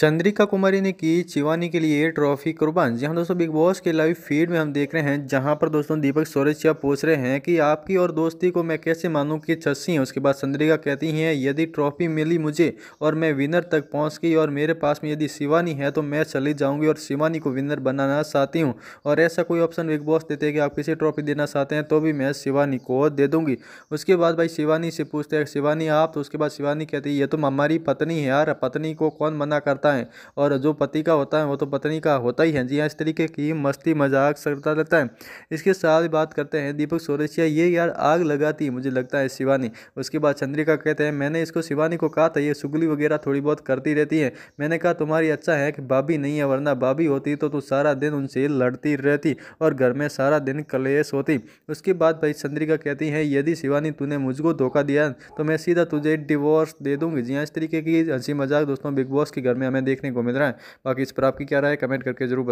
चंद्रिका कुमारी ने की चिवानी के लिए ट्रॉफी कुर्बान जी हाँ दोस्तों बिग बॉस के लाइव फीड में हम देख रहे हैं जहां पर दोस्तों दीपक सोरेचिया पूछ रहे हैं कि आपकी और दोस्ती को मैं कैसे मानूं कि छस्सी है उसके बाद चंद्रिका कहती हैं यदि ट्रॉफी मिली मुझे और मैं विनर तक पहुंच गई और मेरे पास में यदि शिवानी है तो मैं चली जाऊँगी और शिवानी को विनर बनाना चाहती हूँ और ऐसा कोई ऑप्शन बिग बॉस देते हैं कि आप किसी ट्रॉफी देना चाहते हैं तो भी मैं शिवानी को दे दूँगी उसके बाद भाई शिवानी से पूछते हैं शिवानी आप तो उसके बाद शिवानी कहती है ये तुम तो हमारी पत्नी है यार पत्नी को कौन मना करता होता है और जो पति का होता है वो तो पत्नी का होता ही है जी हाँ इस तरीके की मस्ती मजाक करता रहता है इसके साथ ही बात करते हैं दीपक सोरेशिया ये यार आग लगाती मुझे लगता है शिवानी उसके बाद चंद्रिका कहते हैं मैंने इसको शिवानी को कहा था ये सुगली वगैरह थोड़ी बहुत करती रहती है मैंने कहा तुम्हारी अच्छा है कि भाभी नहीं है वरना भाभी होती तो तू सारा दिन उनसे लड़ती रहती और घर में सारा दिन कलेश होती उसके बाद भाई चंद्रिका कहती है यदि शिवानी तूने मुझको धोखा दिया तो मैं सीधा तुझे डिवोर्स दे दूंगी जी हाँ इस तरीके की हंसी मजाक दोस्तों बिग बॉस के घर में हमें हमें देखने को मिल रहा है बाकी इस पर आपकी क्या राय कमेंट करके जरूर